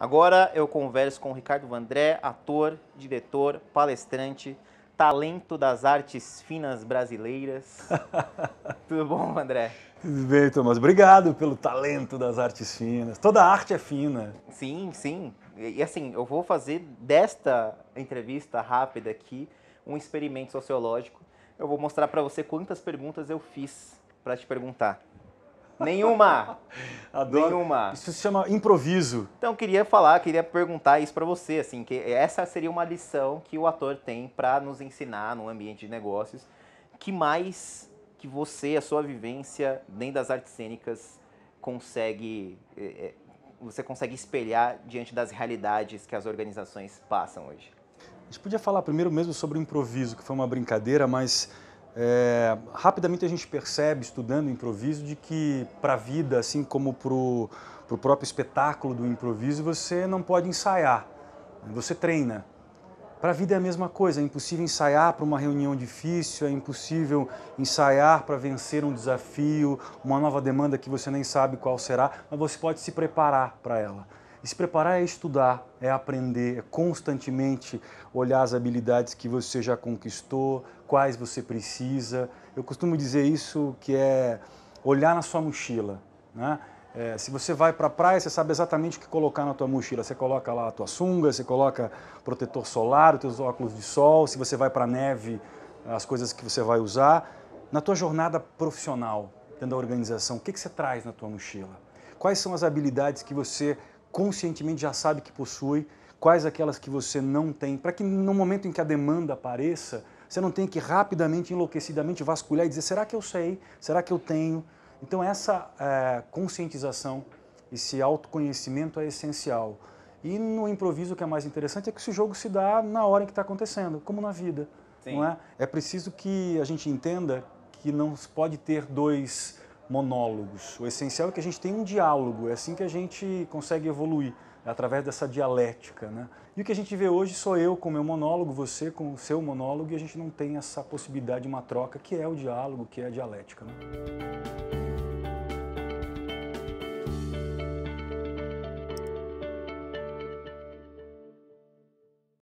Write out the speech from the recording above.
Agora eu converso com o Ricardo Vandré, ator, diretor, palestrante, talento das artes finas brasileiras. Tudo bom, André? Tudo bem, Thomas. Obrigado pelo talento das artes finas. Toda arte é fina. Sim, sim. E assim, eu vou fazer desta entrevista rápida aqui um experimento sociológico. Eu vou mostrar para você quantas perguntas eu fiz para te perguntar. Nenhuma. Adoro. Nenhuma. Isso se chama improviso. Então queria falar, queria perguntar isso para você, assim, que essa seria uma lição que o ator tem para nos ensinar no ambiente de negócios, que mais que você, a sua vivência dentro das artes cênicas consegue eh, eh, você consegue espelhar diante das realidades que as organizações passam hoje? A gente podia falar primeiro mesmo sobre o improviso, que foi uma brincadeira, mas é, rapidamente a gente percebe, estudando o improviso, de que para a vida, assim como para o próprio espetáculo do improviso, você não pode ensaiar, você treina. Para a vida é a mesma coisa, é impossível ensaiar para uma reunião difícil, é impossível ensaiar para vencer um desafio, uma nova demanda que você nem sabe qual será, mas você pode se preparar para ela. E se preparar é estudar, é aprender, é constantemente olhar as habilidades que você já conquistou, quais você precisa. Eu costumo dizer isso que é olhar na sua mochila, né? É, se você vai para a praia, você sabe exatamente o que colocar na tua mochila. Você coloca lá a tua sunga, você coloca protetor solar, os teus óculos de sol. Se você vai para a neve, as coisas que você vai usar. Na tua jornada profissional, dentro da organização, o que, que você traz na tua mochila? Quais são as habilidades que você conscientemente já sabe que possui, quais aquelas que você não tem, para que no momento em que a demanda apareça, você não tenha que rapidamente, enlouquecidamente vasculhar e dizer: será que eu sei? Será que eu tenho? Então, essa é, conscientização, esse autoconhecimento é essencial. E no improviso, o que é mais interessante é que esse jogo se dá na hora em que está acontecendo, como na vida. Não é? é preciso que a gente entenda que não pode ter dois monólogos. O essencial é que a gente tenha um diálogo, é assim que a gente consegue evoluir, é através dessa dialética. Né? E o que a gente vê hoje sou eu com o meu monólogo, você com o seu monólogo, e a gente não tem essa possibilidade de uma troca, que é o diálogo, que é a dialética. Né?